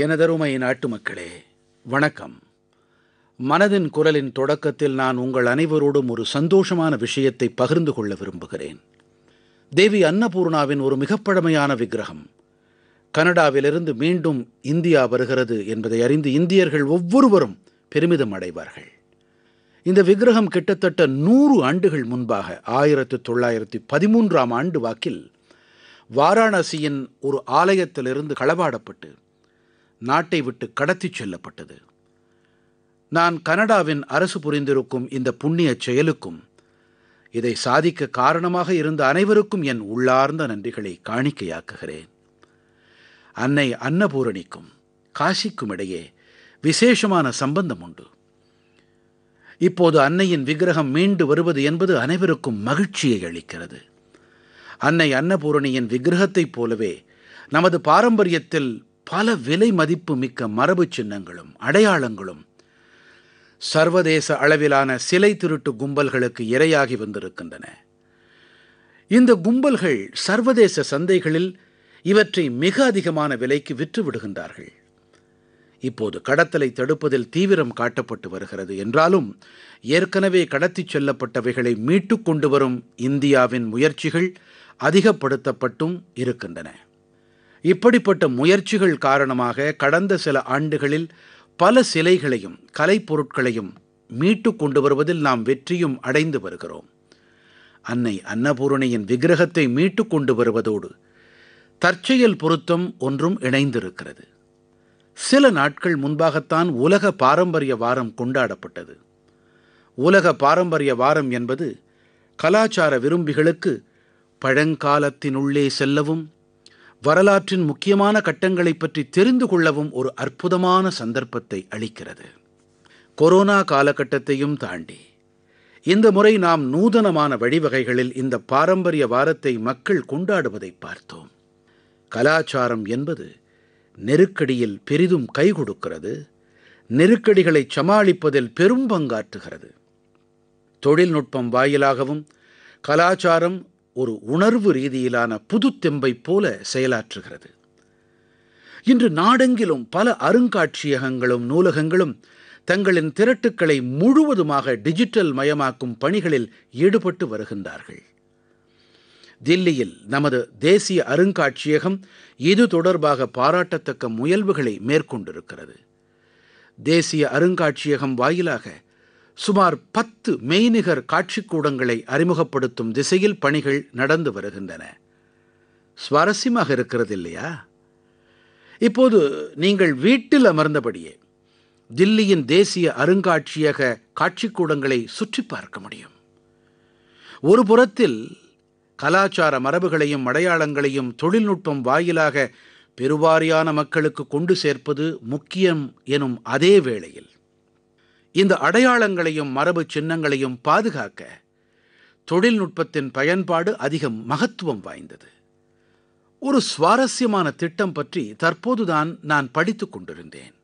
எனதருமை நாட்டுமக்களே வணக்கம் மனதின் குரலின் தொடக்கத்தில் நான் உங்கள் அனைவரோடும் ஒரு சந்தோஷமான விஷயத்தை பகிர்ந்து கொள்ள விரும்புகிறேன் தேவி அன்னபூர்ணாவின் ஒரு மிகப்பழமையான விக்கிரகம் கனடாவிலிருந்து மீண்டும் இந்தியா வருகிறது என்பதை அறிந்து இந்தியர்கள் ஒவ்வொருவரும் பெருமிதம் அடைவார்கள் இந்த விக்கிரகம் கிட்டத்தட்ட நூறு ஆண்டுகள் முன்பாக ஆயிரத்தி தொள்ளாயிரத்தி பதிமூன்றாம் ஆண்டு வாக்கில் வாராணசியின் ஒரு ஆலயத்திலிருந்து களவாடப்பட்டு நாட்டை விட்டு கடத்திச் செல்லப்பட்டது நான் கனடாவின் அரசு புரிந்திருக்கும் இந்த புண்ணிய செயலுக்கும் இதை சாதிக்க காரணமாக இருந்த அனைவருக்கும் என் உள்ளார்ந்த நன்றிகளை காணிக்கையாக்குகிறேன் அன்னை அன்னபூரணிக்கும் காசிக்கும் இடையே விசேஷமான சம்பந்தம் உண்டு இப்போது அன்னையின் விக்கிரகம் மீண்டு வருவது என்பது அனைவருக்கும் மகிழ்ச்சியை அளிக்கிறது அன்னை அன்னபூரணியின் விக்கிரகத்தைப் போலவே நமது பாரம்பரியத்தில் பல விலை மதிப்பு மிக்க மரபு சின்னங்களும் அடையாளங்களும் சர்வதேச அளவிலான சிலை திருட்டு கும்பல்களுக்கு இரையாகி வந்திருக்கின்றன இந்த கும்பல்கள் சர்வதேச சந்தைகளில் இவற்றை மிக அதிகமான விலைக்கு விற்று விடுகின்றார்கள் இப்போது கடத்தலை தடுப்பதில் தீவிரம் காட்டப்பட்டு வருகிறது என்றாலும் ஏற்கனவே கடத்திச் செல்லப்பட்டவைகளை மீட்டுக் கொண்டு வரும் இந்தியாவின் முயற்சிகள் அதிகப்படுத்தப்பட்டும் இருக்கின்றன இப்படிப்பட்ட முயற்சிகள் காரணமாக கடந்த சில ஆண்டுகளில் பல சிலைகளையும் கலைப்பொருட்களையும் மீட்டு கொண்டு வருவதில் நாம் வெற்றியும் அடைந்து வருகிறோம் அன்னை அன்னபூரணியின் விக்கிரகத்தை மீட்டு கொண்டு வருவதோடு தற்செயல் பொருத்தம் ஒன்றும் இணைந்திருக்கிறது சில நாட்கள் முன்பாகத்தான் உலக பாரம்பரிய வாரம் கொண்டாடப்பட்டது உலக பாரம்பரிய வாரம் என்பது கலாச்சார விரும்பிகளுக்கு பழங்காலத்தினுள்ளே செல்லவும் வரலாற்றின் முக்கியமான கட்டங்களை பற்றி தெரிந்து கொள்ளவும் ஒரு அற்புதமான சந்தர்ப்பத்தை அளிக்கிறது கொரோனா காலகட்டத்தையும் தாண்டி இந்த முறை நாம் நூதனமான வழிவகைகளில் இந்த பாரம்பரிய வாரத்தை மக்கள் கொண்டாடுவதை பார்த்தோம் கலாச்சாரம் என்பது நெருக்கடியில் பெரிதும் கை கொடுக்கிறது நெருக்கடிகளை சமாளிப்பதில் பெரும் பங்காற்றுகிறது தொழில்நுட்பம் வாயிலாகவும் கலாச்சாரம் ஒரு உணர்வு ரீதியிலான புது தெம்பை போல செயலாற்றுகிறது இன்று நாடெங்கிலும் பல அருங்காட்சியகங்களும் நூலகங்களும் தங்களின் திரட்டுக்களை முழுவதுமாக டிஜிட்டல் மயமாக்கும் பணிகளில் ஈடுபட்டு வருகின்றார்கள் தில்லியில் நமது தேசிய அருங்காட்சியகம் இது தொடர்பாக பாராட்டத்தக்க முயல்வுகளை மேற்கொண்டிருக்கிறது தேசிய அருங்காட்சியகம் வாயிலாக சுமார் பத்து மெய்நிகர் காட்சிக்கூடங்களை அறிமுகப்படுத்தும் திசையில் பணிகள் நடந்து வருகின்றன சுவாரஸ்யமாக இருக்கிறது இல்லையா இப்போது நீங்கள் வீட்டில் அமர்ந்தபடியே தில்லியின் தேசிய அருங்காட்சியக காட்சிக்கூடங்களை சுற்றி பார்க்க முடியும் ஒரு புறத்தில் கலாச்சார மரபுகளையும் அடையாளங்களையும் தொழில்நுட்பம் வாயிலாக பெருவாரியான மக்களுக்கு கொண்டு சேர்ப்பது முக்கியம் எனும் அதே வேளையில் இந்த அடையாளங்களையும் மரபு சின்னங்களையும் பாதுகாக்க தொழில்நுட்பத்தின் பயன்பாடு அதிகம் மகத்துவம் வாய்ந்தது ஒரு சுவாரஸ்யமான திட்டம் பற்றி தற்போதுதான் நான் படித்துக் கொண்டிருந்தேன்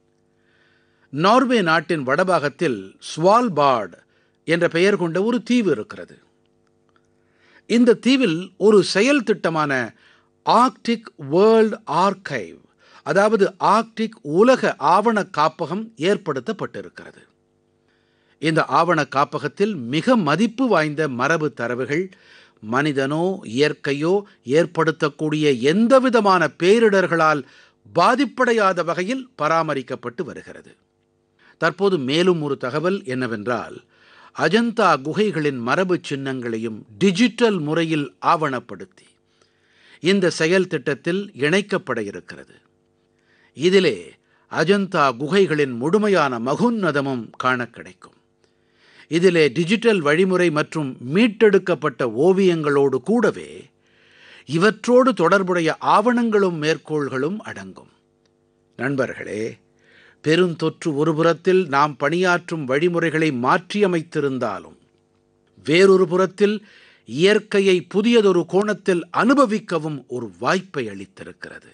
நார்வே நாட்டின் வடபாகத்தில் ஸ்வால்பார்டு என்ற பெயர் கொண்ட ஒரு தீவு இருக்கிறது இந்த தீவில் ஒரு செயல் திட்டமான ஆர்க்டிக் வேர்ல்ட் ஆர்கைவ் அதாவது ஆர்க்டிக் உலக ஆவண காப்பகம் ஏற்படுத்தப்பட்டிருக்கிறது இந்த ஆவண காப்பகத்தில் மிக மதிப்பு வாய்ந்த மரபு தரவுகள் மனிதனோ இயற்கையோ ஏற்படுத்தக்கூடிய எந்தவிதமான பேரிடர்களால் பாதிப்படையாத வகையில் பராமரிக்கப்பட்டு வருகிறது தற்போது மேலும் ஒரு தகவல் என்னவென்றால் அஜந்தா குகைகளின் மரபு சின்னங்களையும் டிஜிட்டல் முறையில் ஆவணப்படுத்தி இந்த செயல் திட்டத்தில் இணைக்கப்பட இருக்கிறது இதிலே அஜந்தா குகைகளின் முழுமையான மகுன்னதமும் காண கிடைக்கும் இதிலே டிஜிட்டல் வழிமுறை மற்றும் மீட்டெடுக்கப்பட்ட ஓவியங்களோடு கூடவே இவற்றோடு தொடர்புடைய ஆவணங்களும் மேற்கோள்களும் அடங்கும் நண்பர்களே பெருந்தொற்று ஒருபுறத்தில் நாம் பணியாற்றும் வழிமுறைகளை மாற்றியமைத்திருந்தாலும் வேறொரு புறத்தில் இயற்கையை புதியதொரு கோணத்தில் அனுபவிக்கவும் ஒரு வாய்ப்பை அளித்திருக்கிறது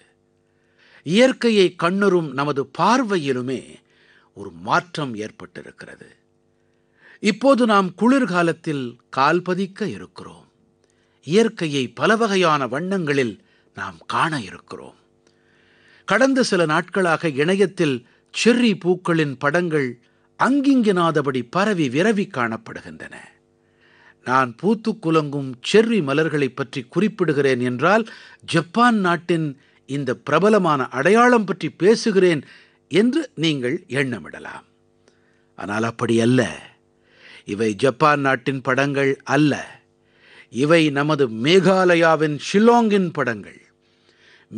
இயற்கையை கண்ணுறும் நமது பார்வையிலுமே ஒரு மாற்றம் ஏற்பட்டிருக்கிறது இப்போது நாம் குளிர்காலத்தில் கால்பதிக்க இருக்கிறோம் இயற்கையை பல வகையான வண்ணங்களில் நாம் காண இருக்கிறோம் கடந்த சில நாட்களாக இணையத்தில் செர்ரி பூக்களின் படங்கள் அங்கிங்கினாதபடி பரவி விரவி காணப்படுகின்றன நான் பூத்துக்குலங்கும் செர்ரி மலர்களை பற்றி குறிப்பிடுகிறேன் என்றால் ஜப்பான் நாட்டின் இந்த பிரபலமான அடையாளம் பற்றி பேசுகிறேன் என்று நீங்கள் எண்ணமிடலாம் ஆனால் அப்படி அல்ல இவை ஜப்பான் நாட்டின் படங்கள் அல்ல இவை நமது மேகாலயாவின் ஷில்லாங்கின் படங்கள்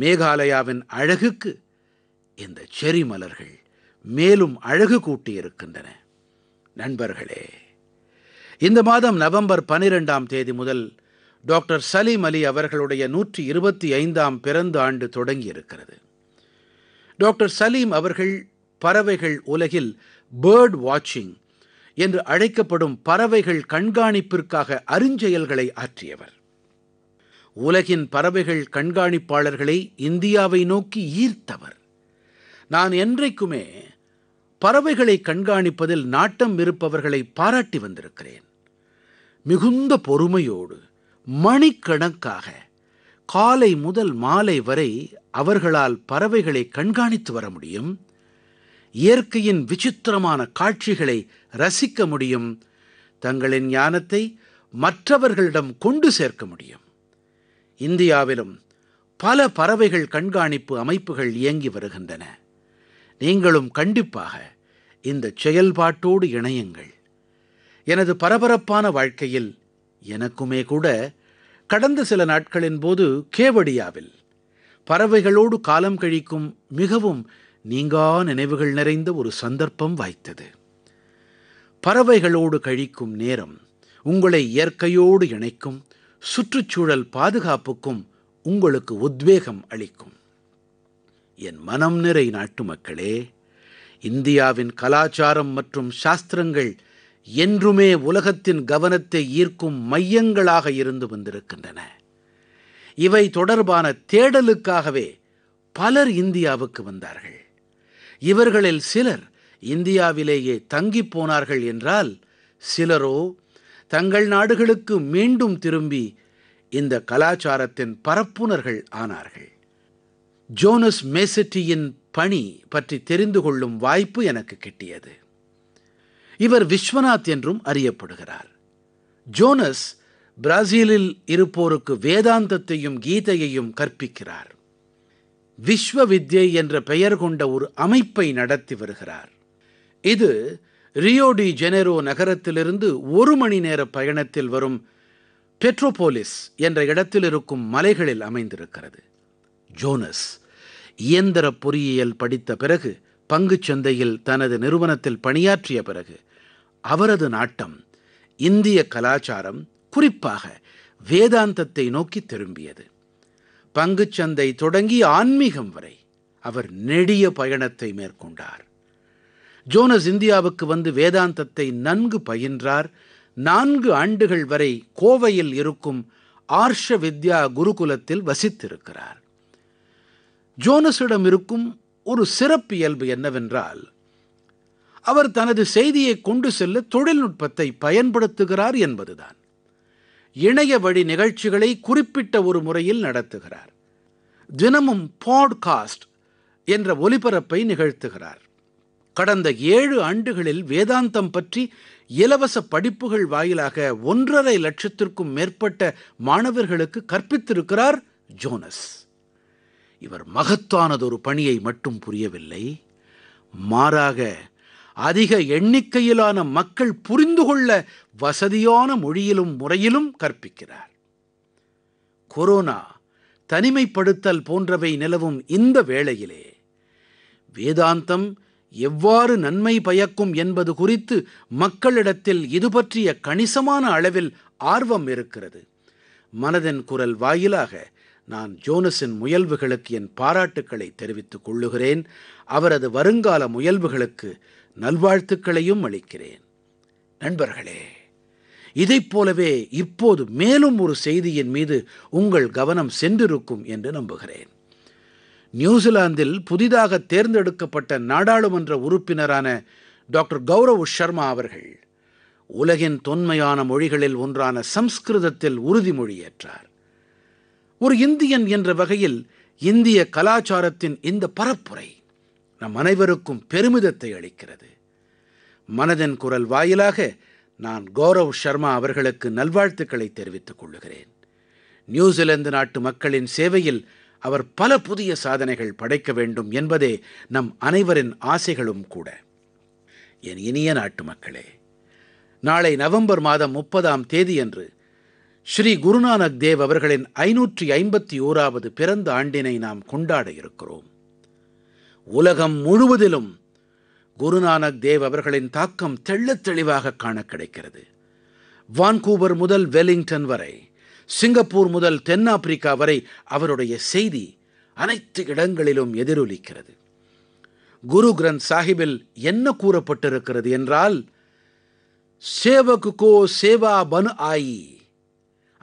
மேகாலயாவின் அழகுக்கு இந்த செரி மலர்கள் மேலும் அழகு கூட்டியிருக்கின்றன நண்பர்களே இந்த மாதம் நவம்பர் பனிரெண்டாம் தேதி முதல் டாக்டர் சலீம் அலி அவர்களுடைய நூற்றி இருபத்தி ஐந்தாம் பிறந்த ஆண்டு தொடங்கியிருக்கிறது டாக்டர் சலீம் அவர்கள் பறவைகள் உலகில் பேர்ட் வாட்சிங் என்று அழைக்கப்படும் பறவைகள் கண்காணிப்பிற்காக அருஞ்செயல்களை ஆற்றியவர் உலகின் பறவைகள் கண்காணிப்பாளர்களை இந்தியாவை நோக்கி ஈர்த்தவர் நான் என்றைக்குமே பறவைகளை கண்காணிப்பதில் நாட்டம் இருப்பவர்களை பாராட்டி வந்திருக்கிறேன் மிகுந்த பொறுமையோடு மணிக்கணக்காக காலை முதல் மாலை வரை அவர்களால் பறவைகளை கண்காணித்து வர முடியும் இயற்கையின் விசித்திரமான காட்சிகளை ரசிக்க முடியும் தங்களின் ஞானத்தை மற்றவர்களிடம் கொண்டு சேர்க்க முடியும் இந்தியாவிலும் பல பறவைகள் கண்காணிப்பு அமைப்புகள் இயங்கி வருகின்றன நீங்களும் கண்டிப்பாக இந்த செயல்பாட்டோடு இணையுங்கள் எனது பரபரப்பான வாழ்க்கையில் எனக்குமே கூட கடந்த சில நாட்களின் போது கேவடியாவில் பறவைகளோடு காலம் கழிக்கும் மிகவும் நீங்கா நினைவுகள் நிறைந்த ஒரு சந்தர்ப்பம் வாய்த்தது பறவைகளோடு கழிக்கும் நேரம் உங்களை இயற்கையோடு இணைக்கும் சுற்றுச்சூழல் பாதுகாப்புக்கும் உங்களுக்கு உத்வேகம் அளிக்கும் என் மனம் நிறை நாட்டு மக்களே இந்தியாவின் கலாச்சாரம் மற்றும் சாஸ்திரங்கள் என்றுமே உலகத்தின் கவனத்தை ஈர்க்கும் மையங்களாக இருந்து வந்திருக்கின்றன இவை தொடர்பான தேடலுக்காகவே பலர் இந்தியாவுக்கு வந்தார்கள் இவர்களில் சிலர் இந்தியாவிலேயே தங்கிப் போனார்கள் என்றால் சிலரோ தங்கள் நாடுகளுக்கு மீண்டும் திரும்பி இந்த கலாச்சாரத்தின் பரப்புனர்கள் ஆனார்கள் ஜோனஸ் மேசட்டியின் பணி பற்றி தெரிந்து கொள்ளும் வாய்ப்பு எனக்கு கிட்டியது இவர் விஸ்வநாத் என்றும் அறியப்படுகிறார் ஜோனஸ் பிரேசிலில் இருப்போருக்கு வேதாந்தத்தையும் கீதையையும் கற்பிக்கிறார் விஸ்வ வித்யை என்ற பெயர் கொண்ட ஒரு அமைப்பை நடத்தி வருகிறார் இது ரியோடி ஜெனரோ நகரத்திலிருந்து ஒரு மணி நேர பயணத்தில் வரும் பெட்ரோபோலிஸ் என்ற இடத்தில் இருக்கும் மலைகளில் அமைந்திருக்கிறது ஜோனஸ் இயந்திர பொறியியல் படித்த பிறகு பங்கு சந்தையில் தனது நிறுவனத்தில் பணியாற்றிய பிறகு அவரது நாட்டம் இந்திய கலாச்சாரம் குறிப்பாக வேதாந்தத்தை நோக்கி திரும்பியது பங்குச்சந்தை தொடங்கி ஆன்மீகம் வரை அவர் நெடிய பயணத்தை மேற்கொண்டார் ஜோனஸ் இந்தியாவுக்கு வந்து வேதாந்தத்தை நன்கு பயின்றார் நான்கு ஆண்டுகள் வரை கோவையில் இருக்கும் ஆர்ஷ வித்யா குருகுலத்தில் வசித்திருக்கிறார் ஜோனஸிடம் இருக்கும் ஒரு சிறப்பு இயல்பு என்னவென்றால் அவர் தனது செய்தியை கொண்டு செல்ல தொழில்நுட்பத்தை பயன்படுத்துகிறார் என்பதுதான் இணைய வழி நிகழ்ச்சிகளை குறிப்பிட்ட ஒரு முறையில் நடத்துகிறார் தினமும் பாட்காஸ்ட் என்ற ஒலிபரப்பை நிகழ்த்துகிறார் கடந்த ஏழு ஆண்டுகளில் வேதாந்தம் பற்றி இலவச படிப்புகள் வாயிலாக ஒன்றரை லட்சத்திற்கும் மேற்பட்ட மாணவர்களுக்கு கற்பித்திருக்கிறார் ஜோனஸ் இவர் மகத்தானதொரு பணியை மட்டும் புரியவில்லை மாறாக அதிக எண்ணிக்கையிலான மக்கள் புரிந்து கொள்ள வசதியான மொழியிலும் முறையிலும் கற்பிக்கிறார் கொரோனா தனிமைப்படுத்தல் போன்றவை நிலவும் இந்த வேளையிலே வேதாந்தம் எவ்வாறு நன்மை பயக்கும் என்பது குறித்து மக்களிடத்தில் இது பற்றிய கணிசமான அளவில் ஆர்வம் இருக்கிறது மனதின் குரல் வாயிலாக நான் ஜோனஸின் முயல்வுகளுக்கு என் பாராட்டுக்களை தெரிவித்துக் கொள்ளுகிறேன் அவரது வருங்கால முயல்வுகளுக்கு நல்வாழ்த்துக்களையும் அளிக்கிறேன் நண்பர்களே இதைப் போலவே இப்போது மேலும் ஒரு செய்தியின் மீது உங்கள் கவனம் சென்றிருக்கும் என்று நம்புகிறேன் நியூசிலாந்தில் புதிதாக தேர்ந்தெடுக்கப்பட்ட நாடாளுமன்ற உறுப்பினரான டாக்டர் கௌரவ் ஷர்மா அவர்கள் உலகின் தொன்மையான மொழிகளில் ஒன்றான சம்ஸ்கிருதத்தில் உறுதிமொழியேற்றார் ஒரு இந்தியன் என்ற வகையில் இந்திய கலாச்சாரத்தின் இந்த பரப்புரை நம் அனைவருக்கும் பெருமிதத்தை அளிக்கிறது மனதின் குரல் வாயிலாக நான் கௌரவ் சர்மா அவர்களுக்கு நல்வாழ்த்துக்களை தெரிவித்துக் கொள்ளுகிறேன் நியூசிலாந்து நாட்டு மக்களின் சேவையில் அவர் பல புதிய சாதனைகள் படைக்க வேண்டும் என்பதே நம் அனைவரின் ஆசைகளும் கூட என் இனிய நாட்டு மக்களே நாளை நவம்பர் மாதம் முப்பதாம் தேதியன்று ஸ்ரீ குருநானக் தேவ் அவர்களின் ஐநூற்றி ஐம்பத்தி ஓராவது பிறந்த ஆண்டினை நாம் கொண்டாட இருக்கிறோம் உலகம் முழுவதிலும் குருநானக் தேவ் அவர்களின் தாக்கம் தெள்ளத் தெளிவாக காண கிடைக்கிறது வான்கூவர் முதல் வெலிங்டன் வரை சிங்கப்பூர் முதல் தென்னாப்பிரிக்கா வரை அவருடைய செய்தி அனைத்து இடங்களிலும் எதிரொலிக்கிறது குரு கிரந்த் சாஹிபில் என்ன கூறப்பட்டிருக்கிறது என்றால் சேவகுகோ கோ சேவா பனு ஆயி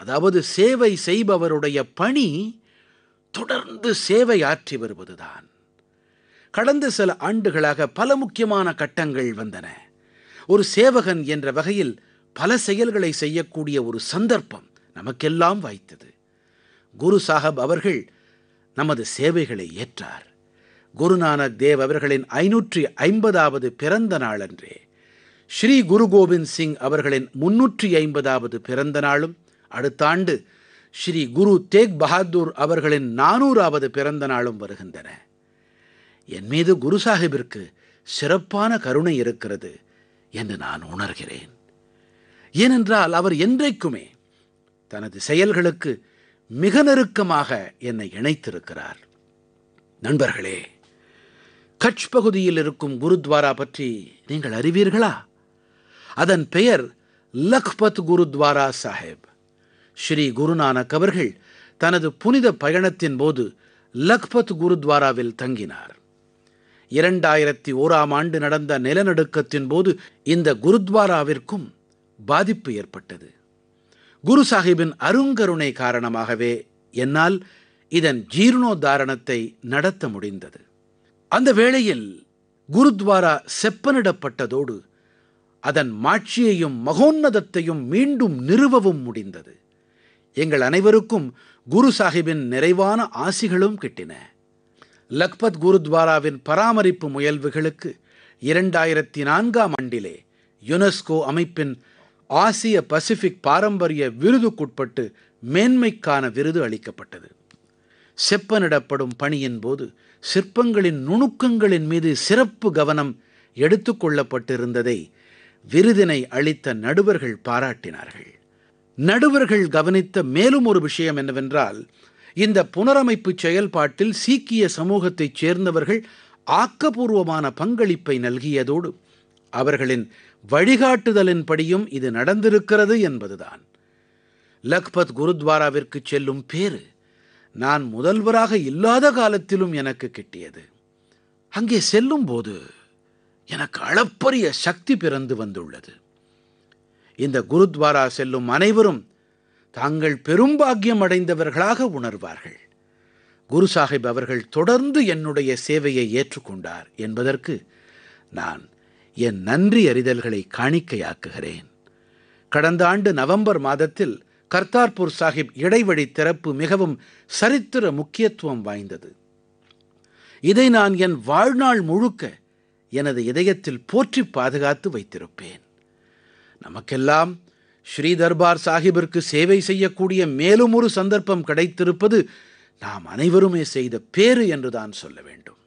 அதாவது சேவை செய்பவருடைய பணி தொடர்ந்து சேவை ஆற்றி வருவதுதான் கடந்த சில ஆண்டுகளாக பல முக்கியமான கட்டங்கள் வந்தன ஒரு சேவகன் என்ற வகையில் பல செயல்களை செய்யக்கூடிய ஒரு சந்தர்ப்பம் நமக்கெல்லாம் வாய்த்தது குரு சாஹப் அவர்கள் நமது சேவைகளை ஏற்றார் குருநானக் தேவ் அவர்களின் ஐநூற்றி ஐம்பதாவது பிறந்த நாளன்றே ஸ்ரீ குரு கோவிந்த் சிங் அவர்களின் முன்னூற்றி ஐம்பதாவது பிறந்த நாளும் அடுத்த ஆண்டு ஸ்ரீ குரு தேக் பகாதூர் அவர்களின் நானூறாவது பிறந்த நாளும் வருகின்றன என் மீது குரு சாஹிபிற்கு சிறப்பான கருணை இருக்கிறது என்று நான் உணர்கிறேன் ஏனென்றால் அவர் என்றைக்குமே தனது செயல்களுக்கு மிக நெருக்கமாக என்னை இணைத்திருக்கிறார் நண்பர்களே கட்ச் பகுதியில் இருக்கும் குருத்வாரா பற்றி நீங்கள் அறிவீர்களா அதன் பெயர் லக்பத் குருத்வாரா சாஹேப் ஸ்ரீ குருநானக் அவர்கள் தனது புனித பயணத்தின் போது லக்பத் குருத்வாராவில் தங்கினார் இரண்டாயிரத்தி ஓராம் ஆண்டு நடந்த நிலநடுக்கத்தின் போது இந்த குருத்வாராவிற்கும் பாதிப்பு ஏற்பட்டது குரு சாஹிபின் அருங்கருணை காரணமாகவே என்னால் இதன் ஜீர்ணோத்தாரணத்தை நடத்த முடிந்தது அந்த வேளையில் குருத்வாரா செப்பனிடப்பட்டதோடு அதன் மாட்சியையும் மகோன்னதத்தையும் மீண்டும் நிறுவவும் முடிந்தது எங்கள் அனைவருக்கும் குரு சாஹிபின் நிறைவான ஆசிகளும் கிட்டின லக்பத் குருத்வாராவின் பராமரிப்பு முயல்வுகளுக்கு இரண்டாயிரத்தி நான்காம் ஆண்டிலே யுனெஸ்கோ அமைப்பின் ஆசிய பசிபிக் பாரம்பரிய விருதுக்குட்பட்டு மேன்மைக்கான விருது அளிக்கப்பட்டது செப்பனிடப்படும் பணியின் போது சிற்பங்களின் நுணுக்கங்களின் மீது சிறப்பு கவனம் எடுத்துக்கொள்ளப்பட்டிருந்ததை விருதினை அளித்த நடுவர்கள் பாராட்டினார்கள் நடுவர்கள் கவனித்த மேலும் ஒரு விஷயம் என்னவென்றால் இந்த புனரமைப்பு செயல்பாட்டில் சீக்கிய சமூகத்தைச் சேர்ந்தவர்கள் ஆக்கபூர்வமான பங்களிப்பை நல்கியதோடு அவர்களின் வழிகாட்டுதலின்படியும் இது நடந்திருக்கிறது என்பதுதான் லக்பத் குருத்வாராவிற்கு செல்லும் பேறு நான் முதல்வராக இல்லாத காலத்திலும் எனக்கு கிட்டியது அங்கே செல்லும் போது எனக்கு அளப்பரிய சக்தி பிறந்து வந்துள்ளது இந்த குருத்வாரா செல்லும் அனைவரும் தாங்கள் பெரும்பாக்கியம் அடைந்தவர்களாக உணர்வார்கள் குரு சாஹிப் அவர்கள் தொடர்ந்து என்னுடைய சேவையை ஏற்றுக்கொண்டார் என்பதற்கு நான் என் நன்றி அறிதல்களை காணிக்கையாக்குகிறேன் கடந்த ஆண்டு நவம்பர் மாதத்தில் கர்த்தார்பூர் சாஹிப் இடைவழி திறப்பு மிகவும் சரித்திர முக்கியத்துவம் வாய்ந்தது இதை நான் என் வாழ்நாள் முழுக்க எனது இதயத்தில் போற்றி பாதுகாத்து வைத்திருப்பேன் நமக்கெல்லாம் ஸ்ரீதர்பார் சாஹிபிற்கு சேவை செய்யக்கூடிய மேலும் ஒரு சந்தர்ப்பம் கிடைத்திருப்பது நாம் அனைவருமே செய்த பேறு என்றுதான் சொல்ல வேண்டும்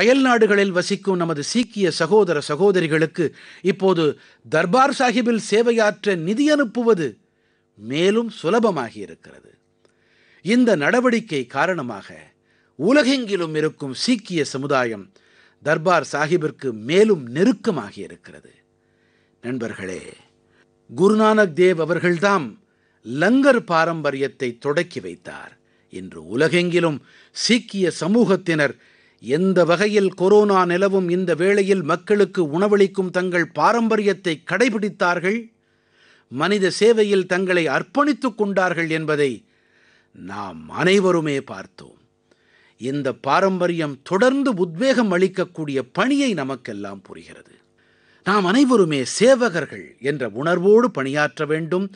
அயல் நாடுகளில் வசிக்கும் நமது சீக்கிய சகோதர சகோதரிகளுக்கு இப்போது தர்பார் சாஹிபில் சேவையாற்ற நிதி அனுப்புவது மேலும் சுலபமாகி இருக்கிறது இந்த நடவடிக்கை காரணமாக உலகெங்கிலும் இருக்கும் சீக்கிய சமுதாயம் தர்பார் சாஹிபிற்கு மேலும் நெருக்கமாகி இருக்கிறது நண்பர்களே குருநானக் தேவ் அவர்கள்தாம் லங்கர் பாரம்பரியத்தை தொடக்கி வைத்தார் இன்று உலகெங்கிலும் சீக்கிய சமூகத்தினர் எந்த வகையில் கொரோனா நிலவும் இந்த வேளையில் மக்களுக்கு உணவளிக்கும் தங்கள் பாரம்பரியத்தை கடைபிடித்தார்கள் மனித சேவையில் தங்களை அர்ப்பணித்துக் கொண்டார்கள் என்பதை நாம் அனைவருமே பார்த்தோம் இந்த பாரம்பரியம் தொடர்ந்து உத்வேகம் அளிக்கக்கூடிய பணியை நமக்கெல்லாம் புரிகிறது நாம் அனைவருமே சேவகர்கள் என்ற உணர்வோடு பணியாற்ற வேண்டும்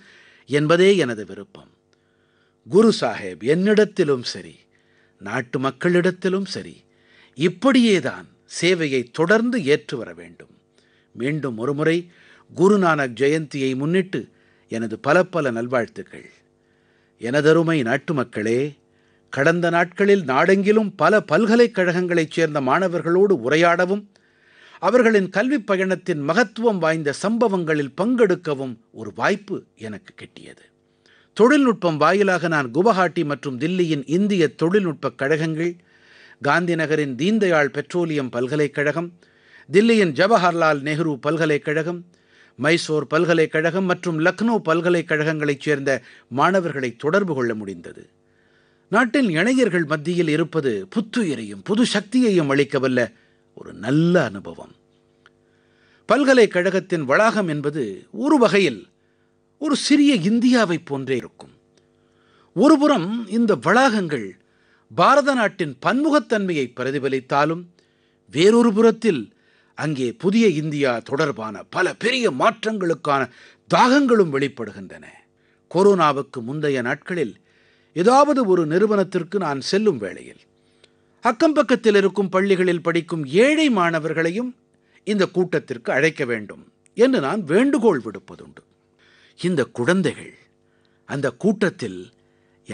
என்பதே எனது விருப்பம் குரு சாஹேப் என்னிடத்திலும் சரி நாட்டு மக்களிடத்திலும் சரி இப்படியேதான் சேவையை தொடர்ந்து ஏற்று வர வேண்டும் மீண்டும் ஒருமுறை குருநானக் ஜெயந்தியை முன்னிட்டு எனது பல பல நல்வாழ்த்துக்கள் எனதருமை நாட்டு மக்களே கடந்த நாட்களில் நாடெங்கிலும் பல பல்கலைக்கழகங்களைச் சேர்ந்த மாணவர்களோடு உரையாடவும் அவர்களின் கல்வி பயணத்தின் மகத்துவம் வாய்ந்த சம்பவங்களில் பங்கெடுக்கவும் ஒரு வாய்ப்பு எனக்கு கிட்டியது தொழில்நுட்பம் வாயிலாக நான் குவஹாட்டி மற்றும் தில்லியின் இந்திய தொழில்நுட்ப கழகங்கள் காந்திநகரின் தீன்தயாள் பெட்ரோலியம் பல்கலைக்கழகம் தில்லியின் ஜவஹர்லால் நெஹ்ரு பல்கலைக்கழகம் மைசூர் பல்கலைக்கழகம் மற்றும் லக்னோ பல்கலைக்கழகங்களைச் சேர்ந்த மாணவர்களை தொடர்பு கொள்ள முடிந்தது நாட்டின் இளைஞர்கள் மத்தியில் இருப்பது புத்துயிரையும் புது சக்தியையும் அளிக்கவல்ல ஒரு நல்ல அனுபவம் பல்கலைக்கழகத்தின் வளாகம் என்பது ஒரு வகையில் ஒரு சிறிய இந்தியாவை போன்றே இருக்கும் ஒருபுறம் இந்த வளாகங்கள் பாரத நாட்டின் பன்முகத்தன்மையை பிரதிபலித்தாலும் வேறொரு புறத்தில் அங்கே புதிய இந்தியா தொடர்பான பல பெரிய மாற்றங்களுக்கான தாகங்களும் வெளிப்படுகின்றன கொரோனாவுக்கு முந்தைய நாட்களில் ஏதாவது ஒரு நிறுவனத்திற்கு நான் செல்லும் வேளையில் அக்கம் பக்கத்தில் இருக்கும் பள்ளிகளில் படிக்கும் ஏழை மாணவர்களையும் இந்த கூட்டத்திற்கு அழைக்க வேண்டும் என்று நான் வேண்டுகோள் விடுப்பதுண்டு இந்த குழந்தைகள் அந்த கூட்டத்தில்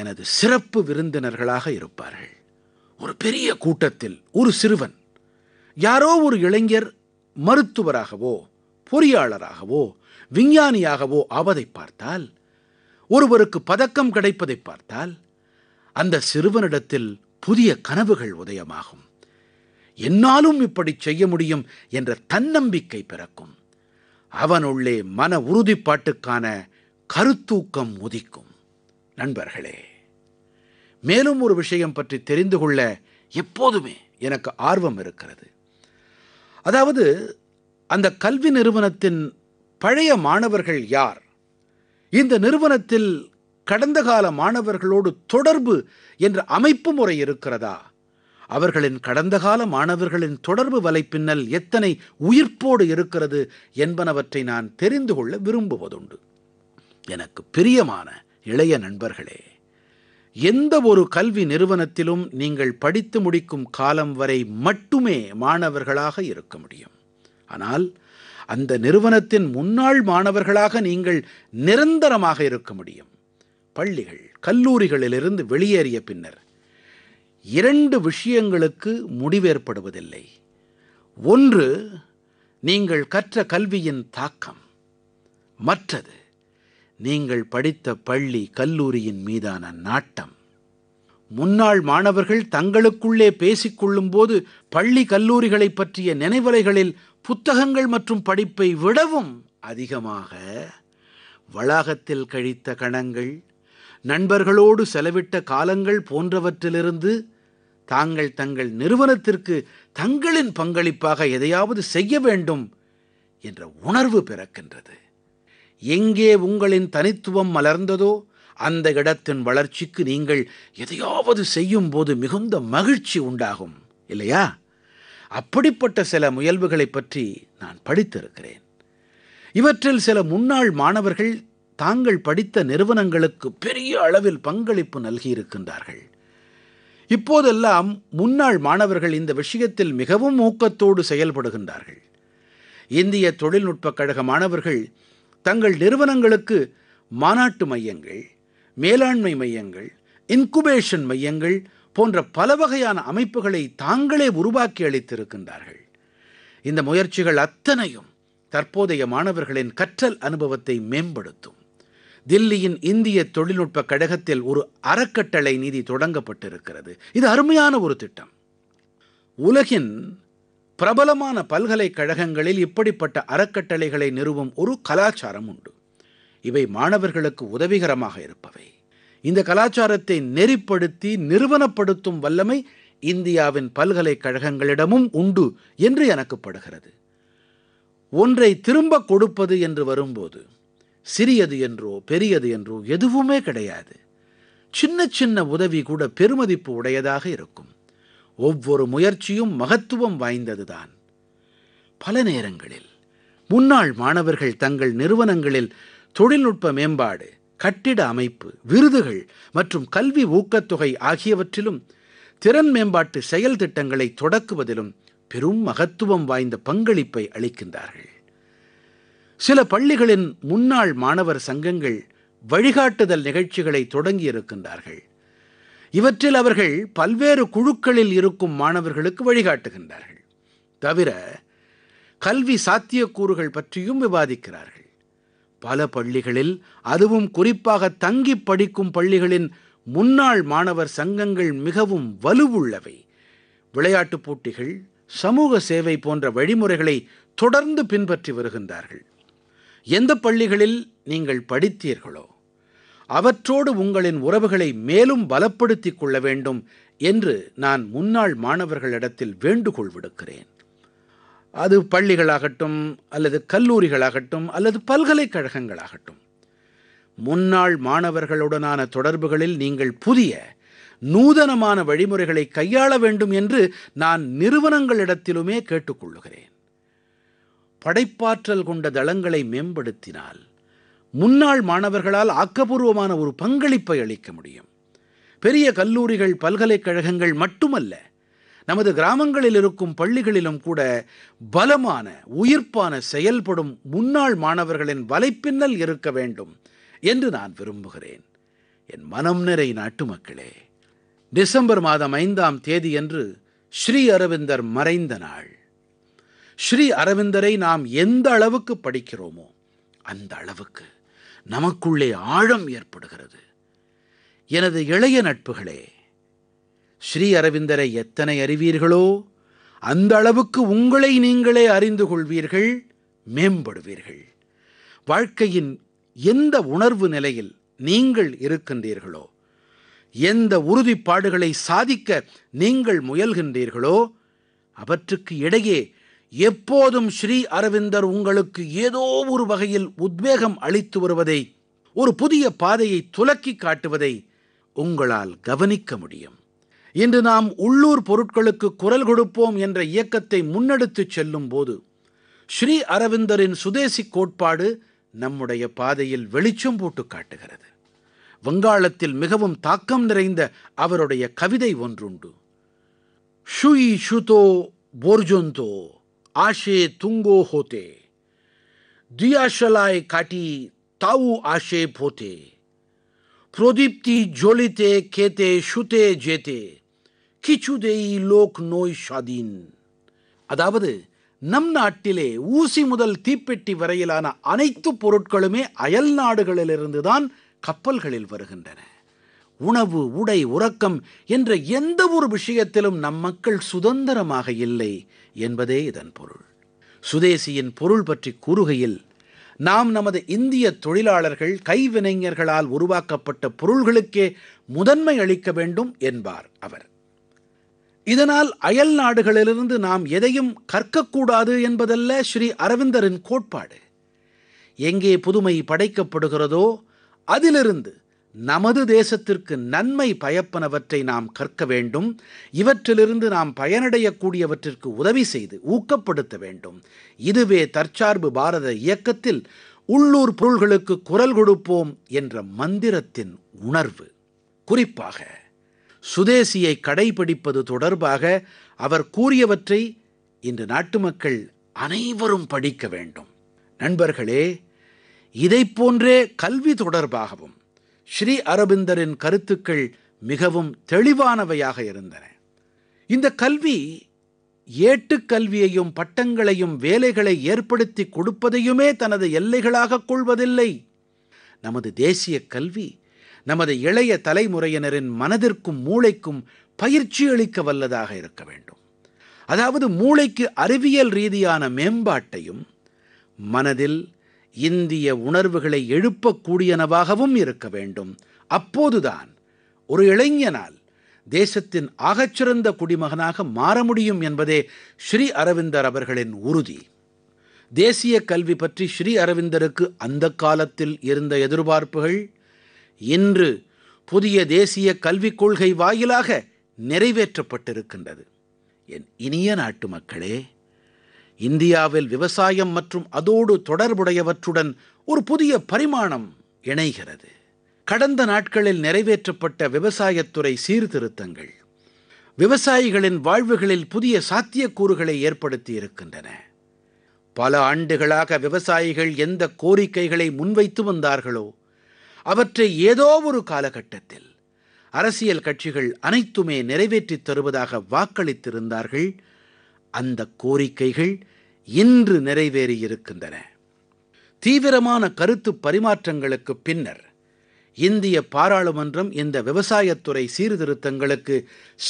எனது சிறப்பு விருந்தினர்களாக இருப்பார்கள் ஒரு பெரிய கூட்டத்தில் ஒரு சிறுவன் யாரோ ஒரு இளைஞர் மருத்துவராகவோ பொறியாளராகவோ விஞ்ஞானியாகவோ ஆவதை பார்த்தால் ஒருவருக்கு பதக்கம் கிடைப்பதை பார்த்தால் அந்த சிறுவனிடத்தில் புதிய கனவுகள் உதயமாகும் என்னாலும் இப்படி செய்ய முடியும் என்ற தன்னம்பிக்கை பிறக்கும் அவனுள்ளே மன உறுதிப்பாட்டுக்கான கருத்தூக்கம் உதிக்கும் நண்பர்களே மேலும் ஒரு விஷயம் பற்றி தெரிந்து கொள்ள எப்போதுமே எனக்கு ஆர்வம் இருக்கிறது அதாவது அந்த கல்வி நிறுவனத்தின் பழைய மாணவர்கள் யார் இந்த நிறுவனத்தில் கடந்த கால மாணவர்களோடு தொடர்பு என்ற அமைப்பு முறை இருக்கிறதா அவர்களின் கடந்த கால மாணவர்களின் தொடர்பு வலைப்பின்னல் எத்தனை உயிர்ப்போடு இருக்கிறது என்பனவற்றை நான் தெரிந்து கொள்ள விரும்புவதுண்டு எனக்கு பிரியமான இளைய நண்பர்களே எந்த ஒரு கல்வி நிறுவனத்திலும் நீங்கள் படித்து முடிக்கும் காலம் வரை மட்டுமே மாணவர்களாக இருக்க முடியும் ஆனால் அந்த நிறுவனத்தின் முன்னாள் மாணவர்களாக நீங்கள் நிரந்தரமாக இருக்க முடியும் பள்ளிகள் கல்லூரிகளிலிருந்து வெளியேறிய பின்னர் இரண்டு விஷயங்களுக்கு முடிவேற்படுவதில்லை ஒன்று நீங்கள் கற்ற கல்வியின் தாக்கம் மற்றது நீங்கள் படித்த பள்ளி கல்லூரியின் மீதான நாட்டம் முன்னாள் மாணவர்கள் தங்களுக்குள்ளே பேசிக்கொள்ளும்போது பள்ளி கல்லூரிகளை பற்றிய நினைவலைகளில் புத்தகங்கள் மற்றும் படிப்பை விடவும் அதிகமாக வளாகத்தில் கழித்த கணங்கள் நண்பர்களோடு செலவிட்ட காலங்கள் போன்றவற்றிலிருந்து தாங்கள் தங்கள் நிறுவனத்திற்கு தங்களின் பங்களிப்பாக எதையாவது செய்ய வேண்டும் என்ற உணர்வு பிறக்கின்றது எங்கே உங்களின் தனித்துவம் மலர்ந்ததோ அந்த இடத்தின் வளர்ச்சிக்கு நீங்கள் எதையாவது செய்யும் போது மிகுந்த மகிழ்ச்சி உண்டாகும் இல்லையா அப்படிப்பட்ட சில முயல்வுகளை பற்றி நான் படித்திருக்கிறேன் இவற்றில் சில முன்னாள் மாணவர்கள் தாங்கள் படித்த நிறுவனங்களுக்கு பெரிய அளவில் பங்களிப்பு நல்கியிருக்கின்றார்கள் இப்போதெல்லாம் முன்னாள் மாணவர்கள் இந்த விஷயத்தில் மிகவும் ஊக்கத்தோடு செயல்படுகின்றார்கள் இந்திய தொழில்நுட்பக் கழக மாணவர்கள் தங்கள் நிறுவனங்களுக்கு மாநாட்டு மையங்கள் மேலாண்மை மையங்கள் இன்குபேஷன் மையங்கள் போன்ற பல வகையான அமைப்புகளை தாங்களே உருவாக்கி அளித்திருக்கின்றார்கள் இந்த முயற்சிகள் அத்தனையும் தற்போதைய மாணவர்களின் கற்றல் அனுபவத்தை மேம்படுத்தும் தில்லியின் இந்திய தொழில்நுட்ப கழகத்தில் ஒரு அறக்கட்டளை நிதி தொடங்கப்பட்டிருக்கிறது இது அருமையான ஒரு திட்டம் உலகின் பிரபலமான பல்கலைக்கழகங்களில் இப்படிப்பட்ட அறக்கட்டளைகளை நிறுவும் ஒரு கலாச்சாரம் உண்டு இவை மாணவர்களுக்கு உதவிகரமாக இருப்பவை இந்த கலாச்சாரத்தை நெறிப்படுத்தி நிறுவனப்படுத்தும் வல்லமை இந்தியாவின் பல்கலைக்கழகங்களிடமும் உண்டு என்று எனக்கு படுகிறது ஒன்றை திரும்ப கொடுப்பது என்று வரும்போது சிறியது என்றோ பெரியது என்றோ எதுவுமே கிடையாது சின்ன சின்ன உதவி கூட பெருமதிப்பு உடையதாக இருக்கும் ஒவ்வொரு முயற்சியும் மகத்துவம் வாய்ந்ததுதான் பல நேரங்களில் முன்னாள் மாணவர்கள் தங்கள் நிறுவனங்களில் தொழில்நுட்ப மேம்பாடு கட்டிட அமைப்பு விருதுகள் மற்றும் கல்வி ஊக்கத்தொகை ஆகியவற்றிலும் திறன் மேம்பாட்டு செயல் திட்டங்களை தொடக்குவதிலும் பெரும் மகத்துவம் வாய்ந்த பங்களிப்பை அளிக்கின்றார்கள் சில பள்ளிகளின் முன்னாள் மாணவர் சங்கங்கள் வழிகாட்டுதல் நிகழ்ச்சிகளை தொடங்கி இருக்கின்றார்கள் இவற்றில் அவர்கள் பல்வேறு குழுக்களில் இருக்கும் மாணவர்களுக்கு வழிகாட்டுகின்றார்கள் தவிர கல்வி சாத்தியக்கூறுகள் பற்றியும் விவாதிக்கிறார்கள் பல பள்ளிகளில் அதுவும் குறிப்பாக தங்கி படிக்கும் பள்ளிகளின் முன்னாள் மாணவர் சங்கங்கள் மிகவும் வலுவுள்ளவை விளையாட்டுப் போட்டிகள் சமூக சேவை போன்ற வழிமுறைகளை தொடர்ந்து பின்பற்றி வருகின்றார்கள் எந்த பள்ளிகளில் நீங்கள் படித்தீர்களோ அவற்றோடு உங்களின் உறவுகளை மேலும் பலப்படுத்திக் கொள்ள வேண்டும் என்று நான் முன்னாள் மாணவர்களிடத்தில் வேண்டுகோள் விடுக்கிறேன் அது பள்ளிகளாகட்டும் அல்லது கல்லூரிகளாகட்டும் அல்லது பல்கலைக்கழகங்களாகட்டும் முன்னாள் மாணவர்களுடனான தொடர்புகளில் நீங்கள் புதிய நூதனமான வழிமுறைகளை கையாள வேண்டும் என்று நான் நிறுவனங்களிடத்திலுமே கேட்டுக்கொள்ளுகிறேன் படைப்பாற்றல் கொண்ட தளங்களை மேம்படுத்தினால் முன்னாள் மாணவர்களால் ஆக்கபூர்வமான ஒரு பங்களிப்பை அளிக்க முடியும் பெரிய கல்லூரிகள் பல்கலைக்கழகங்கள் மட்டுமல்ல நமது கிராமங்களில் இருக்கும் பள்ளிகளிலும் கூட பலமான உயிர்ப்பான செயல்படும் முன்னாள் மாணவர்களின் வலைப்பின்னல் இருக்க வேண்டும் என்று நான் விரும்புகிறேன் என் மனம் நிறை நாட்டு மக்களே டிசம்பர் மாதம் ஐந்தாம் தேதியன்று ஸ்ரீ அரவிந்தர் மறைந்த நாள் ஸ்ரீ அரவிந்தரை நாம் எந்த அளவுக்கு படிக்கிறோமோ அந்த அளவுக்கு நமக்குள்ளே ஆழம் ஏற்படுகிறது எனது இளைய நட்புகளே ஸ்ரீ அரவிந்தரை எத்தனை அறிவீர்களோ அந்த அளவுக்கு உங்களை நீங்களே அறிந்து கொள்வீர்கள் மேம்படுவீர்கள் வாழ்க்கையின் எந்த உணர்வு நிலையில் நீங்கள் இருக்கின்றீர்களோ எந்த உறுதிப்பாடுகளை சாதிக்க நீங்கள் முயல்கின்றீர்களோ அவற்றுக்கு இடையே எப்போதும் ஸ்ரீ அரவிந்தர் உங்களுக்கு ஏதோ ஒரு வகையில் உத்வேகம் அளித்து வருவதை ஒரு புதிய பாதையை துலக்கி காட்டுவதை உங்களால் கவனிக்க முடியும் இன்று நாம் உள்ளூர் பொருட்களுக்கு குரல் கொடுப்போம் என்ற இயக்கத்தை முன்னெடுத்துச் செல்லும் போது ஸ்ரீ அரவிந்தரின் சுதேசி கோட்பாடு நம்முடைய பாதையில் வெளிச்சம் போட்டு காட்டுகிறது வங்காளத்தில் மிகவும் தாக்கம் நிறைந்த அவருடைய கவிதை ஒன்றுண்டு ஷுயி ஷுதோ போர்ஜொந்தோ आशे तुंगो होते দিয়াশালায় কাটি তাও আসে ফোতে প্রদীপ্তি জ্বলিতে খেতে শুতে যেতে কিছুতেই লোক நோய் স্বাধীন அதாவது நம் நாட்டிலே ஊசி முதல் தீப்பெட்டி வரையிலான அனைத்து பொருட்களுமே அயல் நாடுகளிலிருந்துதான் தான் கப்பல்களில் வருகின்றன உணவு உடை உறக்கம் என்ற எந்த ஒரு விஷயத்திலும் நம் மக்கள் சுதந்திரமாக இல்லை என்பதே இதன் பொருள் சுதேசியின் பொருள் பற்றி கூறுகையில் நாம் நமது இந்திய தொழிலாளர்கள் கைவினைஞர்களால் உருவாக்கப்பட்ட பொருள்களுக்கே முதன்மை அளிக்க வேண்டும் என்பார் அவர் இதனால் அயல் நாடுகளிலிருந்து நாம் எதையும் கற்கக்கூடாது என்பதல்ல ஸ்ரீ அரவிந்தரின் கோட்பாடு எங்கே புதுமை படைக்கப்படுகிறதோ அதிலிருந்து நமது தேசத்திற்கு நன்மை பயப்பனவற்றை நாம் கற்க வேண்டும் இவற்றிலிருந்து நாம் பயனடையக்கூடியவற்றிற்கு உதவி செய்து ஊக்கப்படுத்த வேண்டும் இதுவே தற்சார்பு பாரத இயக்கத்தில் உள்ளூர் பொருள்களுக்கு குரல் கொடுப்போம் என்ற மந்திரத்தின் உணர்வு குறிப்பாக சுதேசியை கடைபிடிப்பது தொடர்பாக அவர் கூறியவற்றை இன்று நாட்டு மக்கள் அனைவரும் படிக்க வேண்டும் நண்பர்களே இதை போன்றே கல்வி தொடர்பாகவும் ஸ்ரீ அரபிந்தரின் கருத்துக்கள் மிகவும் தெளிவானவையாக இருந்தன இந்த கல்வி கல்வியையும் பட்டங்களையும் வேலைகளை ஏற்படுத்தி கொடுப்பதையுமே தனது எல்லைகளாக கொள்வதில்லை நமது தேசிய கல்வி நமது இளைய தலைமுறையினரின் மனதிற்கும் மூளைக்கும் பயிற்சி அளிக்க வல்லதாக இருக்க வேண்டும் அதாவது மூளைக்கு அறிவியல் ரீதியான மேம்பாட்டையும் மனதில் இந்திய உணர்வுகளை எழுப்பக்கூடியனவாகவும் இருக்க வேண்டும் அப்போதுதான் ஒரு இளைஞனால் தேசத்தின் ஆகச்சிறந்த குடிமகனாக மாற முடியும் என்பதே ஸ்ரீ அரவிந்தர் அவர்களின் உறுதி தேசிய கல்வி பற்றி ஸ்ரீ அரவிந்தருக்கு அந்த காலத்தில் இருந்த எதிர்பார்ப்புகள் இன்று புதிய தேசிய கல்விக் கொள்கை வாயிலாக நிறைவேற்றப்பட்டிருக்கின்றது என் இனிய நாட்டு மக்களே இந்தியாவில் விவசாயம் மற்றும் அதோடு தொடர்புடையவற்றுடன் ஒரு புதிய பரிமாணம் இணைகிறது கடந்த நாட்களில் நிறைவேற்றப்பட்ட விவசாயத்துறை சீர்திருத்தங்கள் விவசாயிகளின் வாழ்வுகளில் புதிய சாத்தியக்கூறுகளை ஏற்படுத்தி இருக்கின்றன பல ஆண்டுகளாக விவசாயிகள் எந்த கோரிக்கைகளை முன்வைத்து வந்தார்களோ அவற்றை ஏதோ ஒரு காலகட்டத்தில் அரசியல் கட்சிகள் அனைத்துமே நிறைவேற்றித் தருவதாக வாக்களித்திருந்தார்கள் அந்த கோரிக்கைகள் இன்று நிறைவேறியிருக்கின்றன தீவிரமான கருத்து பரிமாற்றங்களுக்கு பின்னர் இந்திய பாராளுமன்றம் இந்த விவசாயத்துறை சீர்திருத்தங்களுக்கு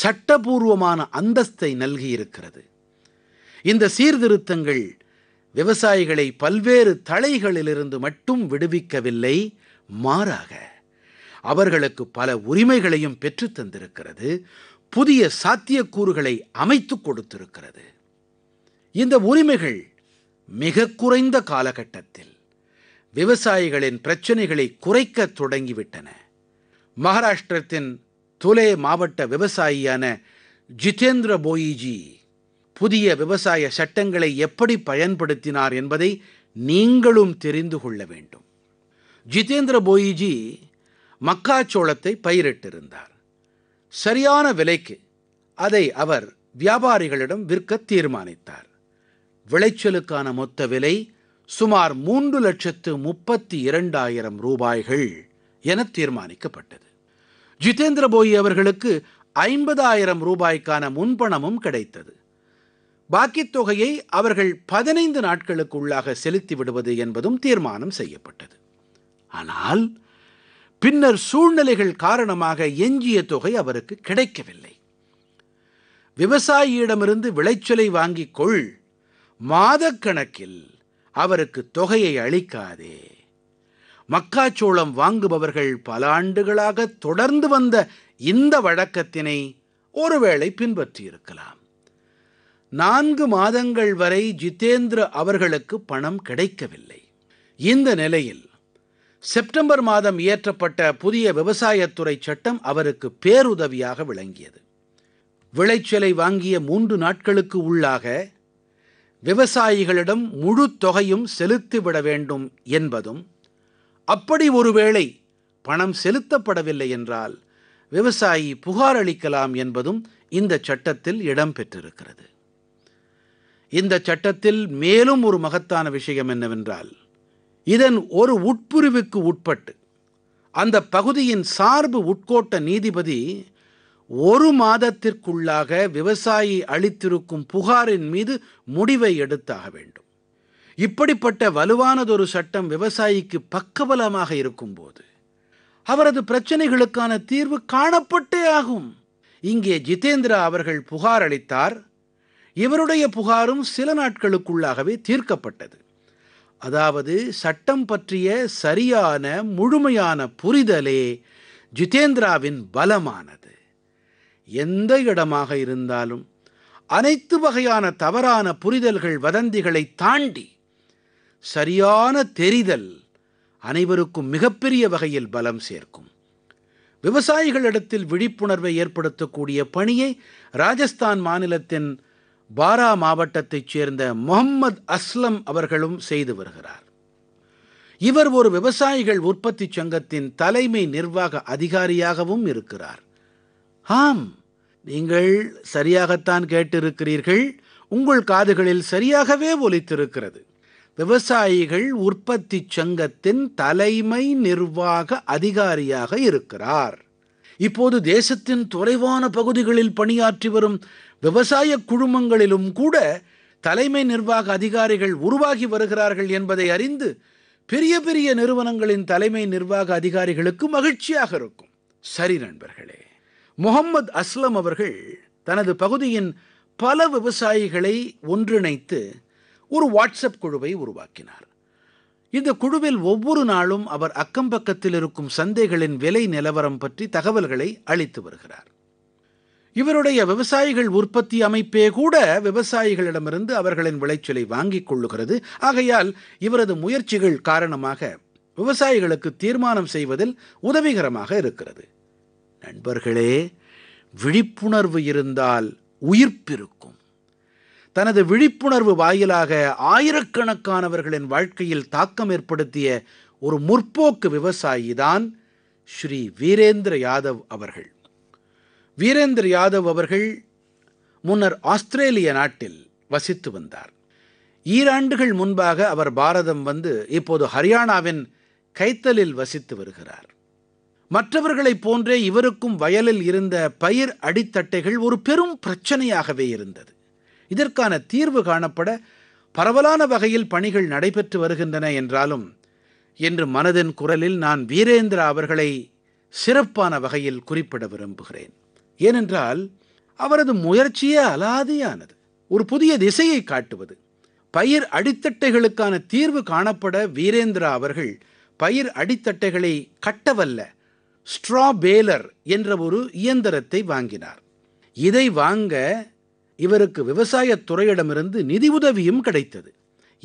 சட்டபூர்வமான அந்தஸ்தை நல்கியிருக்கிறது இந்த சீர்திருத்தங்கள் விவசாயிகளை பல்வேறு தலைகளிலிருந்து மட்டும் விடுவிக்கவில்லை மாறாக அவர்களுக்கு பல உரிமைகளையும் பெற்றுத்தந்திருக்கிறது புதிய சாத்தியக்கூறுகளை அமைத்துக் கொடுத்திருக்கிறது இந்த உரிமைகள் மிக குறைந்த காலகட்டத்தில் விவசாயிகளின் பிரச்சனைகளை குறைக்க தொடங்கிவிட்டன மகாராஷ்டிரத்தின் துலே மாவட்ட விவசாயியான ஜிதேந்திர போயிஜி புதிய விவசாய சட்டங்களை எப்படி பயன்படுத்தினார் என்பதை நீங்களும் தெரிந்து கொள்ள வேண்டும் ஜிதேந்திர போயிஜி மக்காச்சோளத்தை பயிரிட்டிருந்தார் சரியான விலைக்கு அதை அவர் வியாபாரிகளிடம் விற்க தீர்மானித்தார் விளைச்சலுக்கான மொத்த விலை சுமார் மூன்று லட்சத்து முப்பத்தி இரண்டாயிரம் ரூபாய்கள் என தீர்மானிக்கப்பட்டது ஜிதேந்திர போய் அவர்களுக்கு ஐம்பதாயிரம் ரூபாய்க்கான முன்பணமும் கிடைத்தது பாக்கித் தொகையை அவர்கள் பதினைந்து நாட்களுக்குள்ளாக செலுத்தி விடுவது என்பதும் தீர்மானம் செய்யப்பட்டது ஆனால் பின்னர் சூழ்நிலைகள் காரணமாக எஞ்சிய தொகை அவருக்கு கிடைக்கவில்லை விவசாயியிடமிருந்து விளைச்சலை வாங்கிக் கொள் மாதக்கணக்கில் அவருக்கு தொகையை அளிக்காதே மக்காச்சோளம் வாங்குபவர்கள் பல ஆண்டுகளாக தொடர்ந்து வந்த இந்த வழக்கத்தினை ஒருவேளை பின்பற்றியிருக்கலாம் நான்கு மாதங்கள் வரை ஜிதேந்திர அவர்களுக்கு பணம் கிடைக்கவில்லை இந்த நிலையில் செப்டம்பர் மாதம் இயற்றப்பட்ட புதிய விவசாயத்துறை சட்டம் அவருக்கு பேருதவியாக விளங்கியது விளைச்சலை வாங்கிய மூன்று நாட்களுக்கு உள்ளாக விவசாயிகளிடம் முழு தொகையும் செலுத்திவிட வேண்டும் என்பதும் அப்படி ஒருவேளை பணம் செலுத்தப்படவில்லை என்றால் விவசாயி புகார் அளிக்கலாம் என்பதும் இந்த சட்டத்தில் இடம்பெற்றிருக்கிறது இந்த சட்டத்தில் மேலும் ஒரு மகத்தான விஷயம் என்னவென்றால் இதன் ஒரு உட்புரிவுக்கு உட்பட்டு அந்த பகுதியின் சார்பு உட்கோட்ட நீதிபதி ஒரு மாதத்திற்குள்ளாக விவசாயி அளித்திருக்கும் புகாரின் மீது முடிவை எடுத்தாக வேண்டும் இப்படிப்பட்ட வலுவானதொரு சட்டம் விவசாயிக்கு பக்கபலமாக இருக்கும்போது அவரது பிரச்சனைகளுக்கான தீர்வு காணப்பட்டே ஆகும் இங்கே ஜிதேந்திரா அவர்கள் புகார் அளித்தார் இவருடைய புகாரும் சில நாட்களுக்குள்ளாகவே தீர்க்கப்பட்டது அதாவது சட்டம் பற்றிய சரியான முழுமையான புரிதலே ஜிதேந்திராவின் பலமானது எந்த இடமாக இருந்தாலும் அனைத்து வகையான தவறான புரிதல்கள் வதந்திகளை தாண்டி சரியான தெரிதல் அனைவருக்கும் மிகப்பெரிய வகையில் பலம் சேர்க்கும் விவசாயிகளிடத்தில் விழிப்புணர்வை ஏற்படுத்தக்கூடிய பணியை ராஜஸ்தான் மாநிலத்தின் பாரா மாவட்டத்தைச் சேர்ந்த முகம்மது அஸ்லம் அவர்களும் செய்து வருகிறார் இவர் ஒரு விவசாயிகள் உற்பத்தி சங்கத்தின் தலைமை நிர்வாக அதிகாரியாகவும் இருக்கிறார் ஆம் நீங்கள் சரியாகத்தான் கேட்டிருக்கிறீர்கள் உங்கள் காதுகளில் சரியாகவே ஒலித்திருக்கிறது விவசாயிகள் உற்பத்தி சங்கத்தின் தலைமை நிர்வாக அதிகாரியாக இருக்கிறார் இப்போது தேசத்தின் தொலைவான பகுதிகளில் பணியாற்றி வரும் விவசாய குழுமங்களிலும் கூட தலைமை நிர்வாக அதிகாரிகள் உருவாகி வருகிறார்கள் என்பதை அறிந்து பெரிய பெரிய நிறுவனங்களின் தலைமை நிர்வாக அதிகாரிகளுக்கு மகிழ்ச்சியாக இருக்கும் சரி நண்பர்களே முகம்மது அஸ்லம் அவர்கள் தனது பகுதியின் பல விவசாயிகளை ஒன்றிணைத்து ஒரு வாட்ஸ்அப் குழுவை உருவாக்கினார் இந்த குழுவில் ஒவ்வொரு நாளும் அவர் அக்கம்பக்கத்தில் இருக்கும் சந்தைகளின் விலை நிலவரம் பற்றி தகவல்களை அளித்து வருகிறார் இவருடைய விவசாயிகள் உற்பத்தி அமைப்பே கூட விவசாயிகளிடமிருந்து அவர்களின் விளைச்சலை வாங்கிக் கொள்ளுகிறது ஆகையால் இவரது முயற்சிகள் காரணமாக விவசாயிகளுக்கு தீர்மானம் செய்வதில் உதவிகரமாக இருக்கிறது நண்பர்களே விழிப்புணர்வு இருந்தால் உயிர்ப்பிருக்கும் தனது விழிப்புணர்வு வாயிலாக ஆயிரக்கணக்கானவர்களின் வாழ்க்கையில் தாக்கம் ஏற்படுத்திய ஒரு முற்போக்கு விவசாயிதான் ஸ்ரீ வீரேந்திர யாதவ் அவர்கள் வீரேந்திர யாதவ் அவர்கள் முன்னர் ஆஸ்திரேலிய நாட்டில் வசித்து வந்தார் ஈராண்டுகள் முன்பாக அவர் பாரதம் வந்து இப்போது ஹரியானாவின் கைத்தலில் வசித்து வருகிறார் மற்றவர்களைப் போன்றே இவருக்கும் வயலில் இருந்த பயிர் அடித்தட்டைகள் ஒரு பெரும் பிரச்சனையாகவே இருந்தது இதற்கான தீர்வு காணப்பட பரவலான வகையில் பணிகள் நடைபெற்று வருகின்றன என்றாலும் என்று மனதின் குரலில் நான் வீரேந்திரா அவர்களை சிறப்பான வகையில் குறிப்பிட விரும்புகிறேன் ஏனென்றால் அவரது முயற்சியே அலாதியானது ஒரு புதிய திசையை காட்டுவது பயிர் அடித்தட்டைகளுக்கான தீர்வு காணப்பட வீரேந்திரா அவர்கள் பயிர் அடித்தட்டைகளை கட்டவல்ல ஸ்ட்ரா பேலர் என்ற ஒரு இயந்திரத்தை வாங்கினார் இதை வாங்க இவருக்கு விவசாயத் துறையிடமிருந்து நிதி உதவியும் கிடைத்தது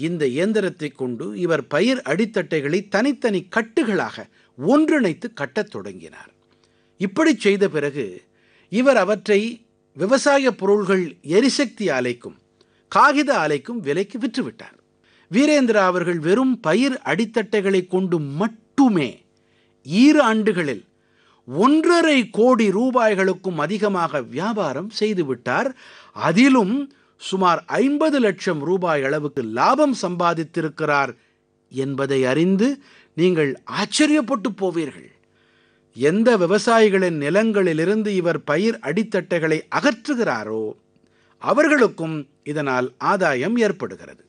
இந்த இயந்திரத்தை கொண்டு இவர் பயிர் அடித்தட்டைகளை தனித்தனி கட்டுகளாக ஒன்றிணைத்து கட்டத் தொடங்கினார் இப்படி செய்த பிறகு இவர் அவற்றை விவசாய பொருள்கள் எரிசக்தி ஆலைக்கும் காகித ஆலைக்கும் விலைக்கு விற்றுவிட்டார் வீரேந்திரா அவர்கள் வெறும் பயிர் அடித்தட்டைகளை கொண்டு மட்டுமே இரு ஆண்டுகளில் ஒன்றரை கோடி ரூபாய்களுக்கும் அதிகமாக வியாபாரம் செய்துவிட்டார் அதிலும் சுமார் ஐம்பது லட்சம் ரூபாய் அளவுக்கு லாபம் சம்பாதித்திருக்கிறார் என்பதை அறிந்து நீங்கள் ஆச்சரியப்பட்டு போவீர்கள் எந்த விவசாயிகளின் நிலங்களிலிருந்து இவர் பயிர் அடித்தட்டைகளை அகற்றுகிறாரோ அவர்களுக்கும் இதனால் ஆதாயம் ஏற்படுகிறது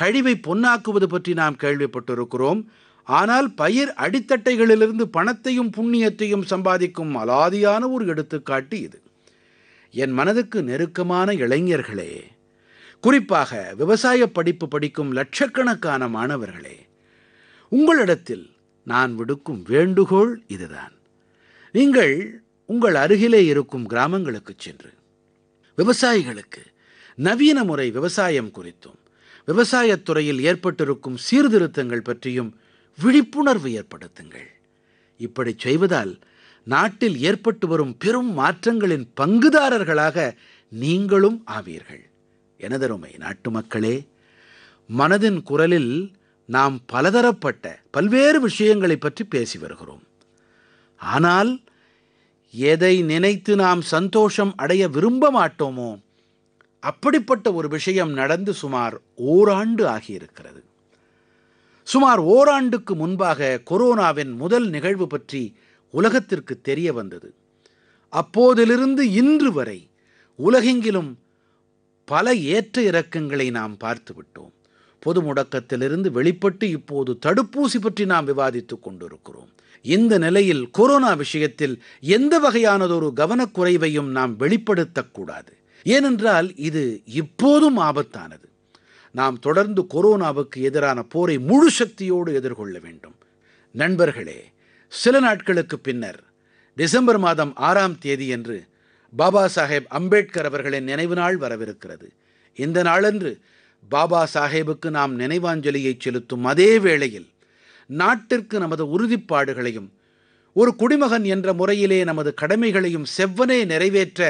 கழிவை பொன்னாக்குவது பற்றி நாம் கேள்விப்பட்டிருக்கிறோம் ஆனால் பயிர் அடித்தட்டைகளிலிருந்து பணத்தையும் புண்ணியத்தையும் சம்பாதிக்கும் அலாதியான ஒரு எடுத்துக்காட்டு இது என் மனதுக்கு நெருக்கமான இளைஞர்களே குறிப்பாக விவசாய படிப்பு படிக்கும் லட்சக்கணக்கான மாணவர்களே உங்களிடத்தில் நான் விடுக்கும் வேண்டுகோள் இதுதான் நீங்கள் உங்கள் அருகிலே இருக்கும் கிராமங்களுக்கு சென்று விவசாயிகளுக்கு நவீன முறை விவசாயம் குறித்தும் விவசாயத் துறையில் ஏற்பட்டிருக்கும் சீர்திருத்தங்கள் பற்றியும் விழிப்புணர்வு ஏற்படுத்துங்கள் இப்படி செய்வதால் நாட்டில் ஏற்பட்டு வரும் பெரும் மாற்றங்களின் பங்குதாரர்களாக நீங்களும் ஆவீர்கள் எனதருமை நாட்டு மக்களே மனதின் குரலில் நாம் பலதரப்பட்ட பல்வேறு விஷயங்களை பற்றி பேசி வருகிறோம் ஆனால் எதை நினைத்து நாம் சந்தோஷம் அடைய விரும்ப மாட்டோமோ அப்படிப்பட்ட ஒரு விஷயம் நடந்து சுமார் ஓராண்டு ஆகியிருக்கிறது சுமார் ஓராண்டுக்கு முன்பாக கொரோனாவின் முதல் நிகழ்வு பற்றி உலகத்திற்கு தெரிய வந்தது அப்போதிலிருந்து இன்று வரை உலகெங்கிலும் பல ஏற்ற இறக்கங்களை நாம் பார்த்துவிட்டோம் பொது முடக்கத்திலிருந்து வெளிப்பட்டு இப்போது தடுப்பூசி பற்றி நாம் விவாதித்துக் கொண்டிருக்கிறோம் இந்த நிலையில் கொரோனா விஷயத்தில் எந்த வகையானதொரு கவனக்குறைவையும் நாம் வெளிப்படுத்தக்கூடாது ஏனென்றால் இது இப்போதும் ஆபத்தானது நாம் தொடர்ந்து கொரோனாவுக்கு எதிரான போரை முழு சக்தியோடு எதிர்கொள்ள வேண்டும் நண்பர்களே சில நாட்களுக்கு பின்னர் டிசம்பர் மாதம் ஆறாம் தேதியன்று பாபா சாஹேப் அம்பேத்கர் அவர்களின் நினைவு நாள் வரவிருக்கிறது இந்த நாளன்று பாபா சாஹேபுக்கு நாம் நினைவாஞ்சலியை செலுத்தும் அதே வேளையில் நாட்டிற்கு நமது உறுதிப்பாடுகளையும் ஒரு குடிமகன் என்ற முறையிலே நமது கடமைகளையும் செவ்வனே நிறைவேற்ற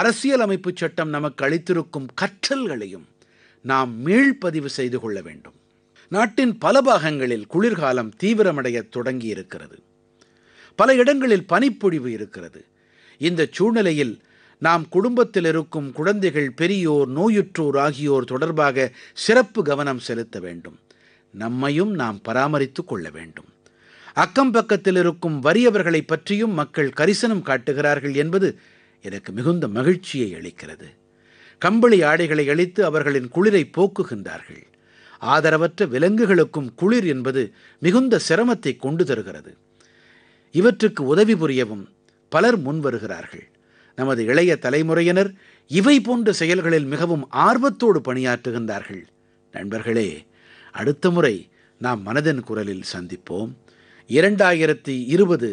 அரசியலமைப்பு சட்டம் நமக்கு அளித்திருக்கும் கற்றல்களையும் நாம் மீள்பதிவு செய்து கொள்ள வேண்டும் நாட்டின் பல பாகங்களில் குளிர்காலம் தீவிரமடைய தொடங்கி இருக்கிறது பல இடங்களில் பனிப்பொழிவு இருக்கிறது இந்த சூழ்நிலையில் நாம் குடும்பத்தில் இருக்கும் குழந்தைகள் பெரியோர் நோயுற்றோர் ஆகியோர் தொடர்பாக சிறப்பு கவனம் செலுத்த வேண்டும் நம்மையும் நாம் பராமரித்துக் கொள்ள வேண்டும் அக்கம் பக்கத்தில் இருக்கும் வறியவர்களை பற்றியும் மக்கள் கரிசனம் காட்டுகிறார்கள் என்பது எனக்கு மிகுந்த மகிழ்ச்சியை அளிக்கிறது கம்பளி ஆடைகளை அளித்து அவர்களின் குளிரை போக்குகின்றார்கள் ஆதரவற்ற விலங்குகளுக்கும் குளிர் என்பது மிகுந்த சிரமத்தை கொண்டு தருகிறது இவற்றுக்கு உதவி புரியவும் பலர் முன்வருகிறார்கள் நமது இளைய தலைமுறையினர் இவை போன்ற செயல்களில் மிகவும் ஆர்வத்தோடு பணியாற்றுகின்றார்கள் நண்பர்களே அடுத்த முறை நாம் மனதின் குரலில் சந்திப்போம் இரண்டாயிரத்தி இருபது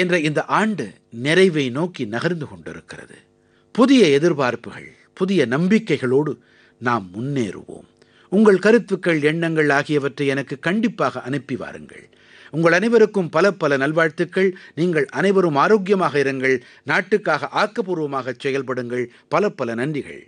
என்ற இந்த ஆண்டு நிறைவை நோக்கி நகர்ந்து கொண்டிருக்கிறது புதிய எதிர்பார்ப்புகள் புதிய நம்பிக்கைகளோடு நாம் முன்னேறுவோம் உங்கள் கருத்துக்கள் எண்ணங்கள் ஆகியவற்றை எனக்கு கண்டிப்பாக அனுப்பி வாருங்கள் உங்கள் அனைவருக்கும் பல பல நல்வாழ்த்துக்கள் நீங்கள் அனைவரும் ஆரோக்கியமாக இருங்கள் நாட்டுக்காக ஆக்கப்பூர்வமாக செயல்படுங்கள் பல பல நன்றிகள்